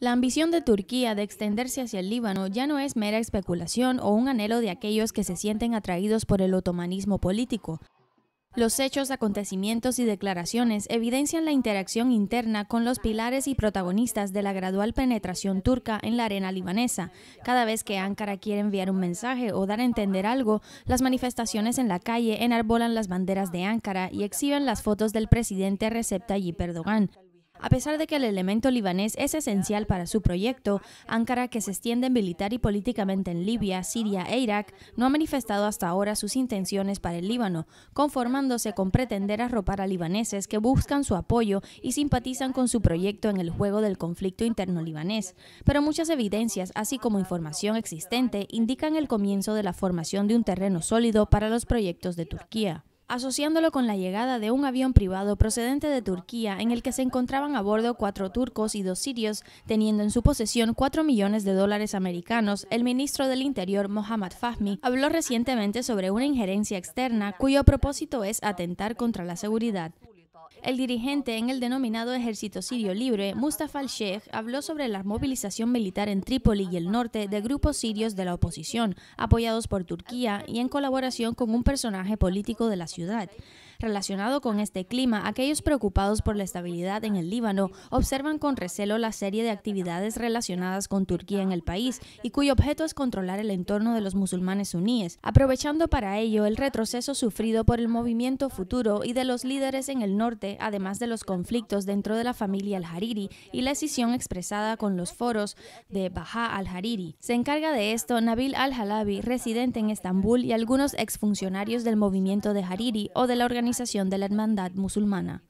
La ambición de Turquía de extenderse hacia el Líbano ya no es mera especulación o un anhelo de aquellos que se sienten atraídos por el otomanismo político. Los hechos, acontecimientos y declaraciones evidencian la interacción interna con los pilares y protagonistas de la gradual penetración turca en la arena libanesa. Cada vez que Ankara quiere enviar un mensaje o dar a entender algo, las manifestaciones en la calle enarbolan las banderas de Ankara y exhiben las fotos del presidente Recep Tayyip Erdogan. A pesar de que el elemento libanés es esencial para su proyecto, Ankara, que se extiende militar y políticamente en Libia, Siria e Irak, no ha manifestado hasta ahora sus intenciones para el Líbano, conformándose con pretender arropar a libaneses que buscan su apoyo y simpatizan con su proyecto en el juego del conflicto interno libanés. Pero muchas evidencias, así como información existente, indican el comienzo de la formación de un terreno sólido para los proyectos de Turquía asociándolo con la llegada de un avión privado procedente de Turquía en el que se encontraban a bordo cuatro turcos y dos sirios, teniendo en su posesión cuatro millones de dólares americanos, el ministro del Interior Mohammad Fahmi habló recientemente sobre una injerencia externa cuyo propósito es atentar contra la seguridad. El dirigente en el denominado Ejército Sirio Libre, Mustafa al-Sheikh, habló sobre la movilización militar en Trípoli y el norte de grupos sirios de la oposición, apoyados por Turquía y en colaboración con un personaje político de la ciudad. Relacionado con este clima, aquellos preocupados por la estabilidad en el Líbano observan con recelo la serie de actividades relacionadas con Turquía en el país y cuyo objeto es controlar el entorno de los musulmanes suníes, aprovechando para ello el retroceso sufrido por el movimiento futuro y de los líderes en el norte además de los conflictos dentro de la familia al-Hariri y la decisión expresada con los foros de Baha al-Hariri. Se encarga de esto Nabil al-Halabi, residente en Estambul, y algunos exfuncionarios del movimiento de Hariri o de la organización de la Hermandad Musulmana.